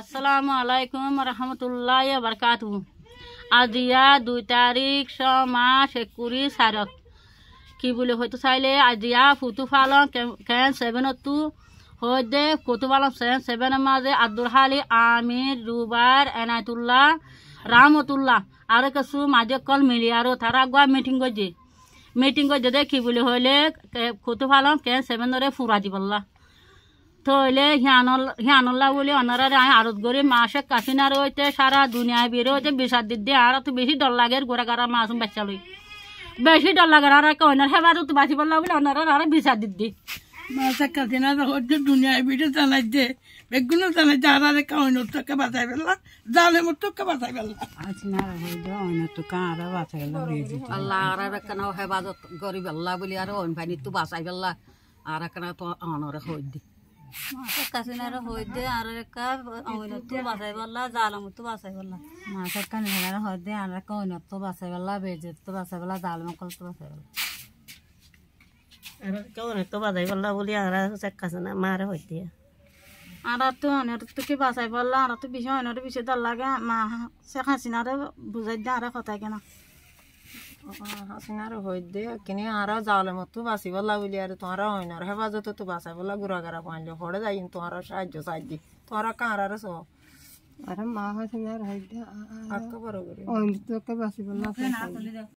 আসসালামু আলাইকুম রহমতুল্লাহ বরকাত আজিয়া দুই তারিখ ছ মাস একুরি সারত কি বলে হয়তো চাইলে আজিয়া ফুতু ফালন কেন সেভেনতু হইদে কুতুবালম সেন সেভেনের মাঝে আব্দুল হালি আমির রুবার এনায়তুল্লাহ রাহমতুল্লাহ আরও কিছু মাঝে কল মিলি আর তারা গুয়া মিটিং করছে মিটিং করছে দেখি বলে হইলে কুতুবালম কেন সেভেনরে ফুরা দিবল্লা হইলে হিয়ান হিয়ান বলে অনারা আমি আরত করি মাসে কাশিনার হইতে সারা দুনিয়ায় বেরো হইতে বিচার দিদি আর বেশি ডর লাগে গোড়া গাড়া মাছ বাচ্চা লই বেশি ডর লাগে আর অনার হেবা তো বাঁচি পড়লা বলে অনারা আর বিচার দিদি মাসে কাশিনার হইতে দুনিয়ায় বেরো চালাই দে বেগুন চালাই দে আর আরে কাউন তোকে বাঁচাই ফেললা জালে মোট তোকে বাঁচাই ফেললা আজ না অন্য তোকে আর বাঁচাই ফেললা আল্লাহ আর কেন হেবাজত গরিব আল্লাহ আর ভাইনি তো বাঁচাই ফেললা আর তো অনরে মাথা কাসিনার হইদে আর একা অইনত্ব বাঁচাই পারলা জালামত্ব বাঁচাই পারলা মাথা কানিনার হইদে আর একা অইনত্ব বাঁচাই পারলা বেজত্ব বাঁচাই পারলা জালমকলত্ব বাঁচাই পারলা আর কেউ তো বাঁচাই পারলা বলি আর কাসিনা মারে হইতে আর তো অনেক কি বাঁচাই পারলা আর তো বিষয় অনেক বিষয় দল লাগে মা শেখ হাসিনারে বুঝাই দিয়ে আর কথা কেনা হাসিনারও হই দে কিনে আরা জালে মতো বাঁচিব লাগিলি আর তোহারা অইনার হেফাজতে তো বাঁচাইব গুড়া গাড়া পাইলে হরে যাই তোহারা সাহায্য সাহায্য তোহারা কাঁড়ারে সহ আরে মা হাসিনার হই দে আর তো বড় করে অন্য তোকে বাঁচিব না